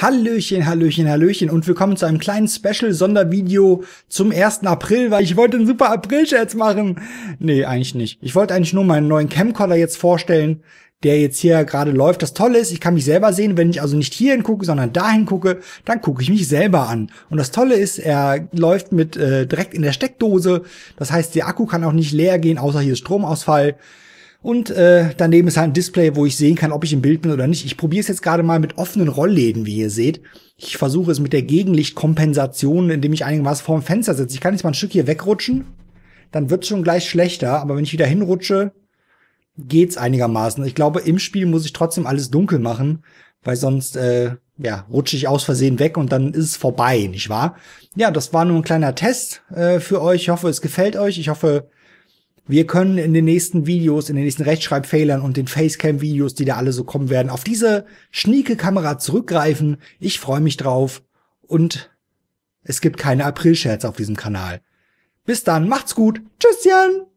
Hallöchen, Hallöchen, Hallöchen und willkommen zu einem kleinen Special-Sondervideo zum 1. April, weil ich wollte einen super April-Scherz machen. Nee, eigentlich nicht. Ich wollte eigentlich nur meinen neuen Camcorder jetzt vorstellen, der jetzt hier gerade läuft. Das Tolle ist, ich kann mich selber sehen. Wenn ich also nicht hierhin gucke, sondern dahin gucke, dann gucke ich mich selber an. Und das Tolle ist, er läuft mit äh, direkt in der Steckdose. Das heißt, der Akku kann auch nicht leer gehen, außer hier ist Stromausfall. Und äh, daneben ist halt ein Display, wo ich sehen kann, ob ich im Bild bin oder nicht. Ich probiere es jetzt gerade mal mit offenen Rollläden, wie ihr seht. Ich versuche es mit der Gegenlichtkompensation, indem ich einigermaßen vorm Fenster sitze. Ich kann jetzt mal ein Stück hier wegrutschen, dann wird's schon gleich schlechter. Aber wenn ich wieder hinrutsche, geht's einigermaßen. Ich glaube, im Spiel muss ich trotzdem alles dunkel machen, weil sonst äh, ja, rutsche ich aus Versehen weg und dann ist es vorbei, nicht wahr? Ja, das war nur ein kleiner Test äh, für euch. Ich hoffe, es gefällt euch. Ich hoffe, wir können in den nächsten Videos, in den nächsten Rechtschreibfehlern und den Facecam-Videos, die da alle so kommen werden, auf diese schnieke Kamera zurückgreifen. Ich freue mich drauf und es gibt keine April-Scherze auf diesem Kanal. Bis dann, macht's gut. Tschüsschen!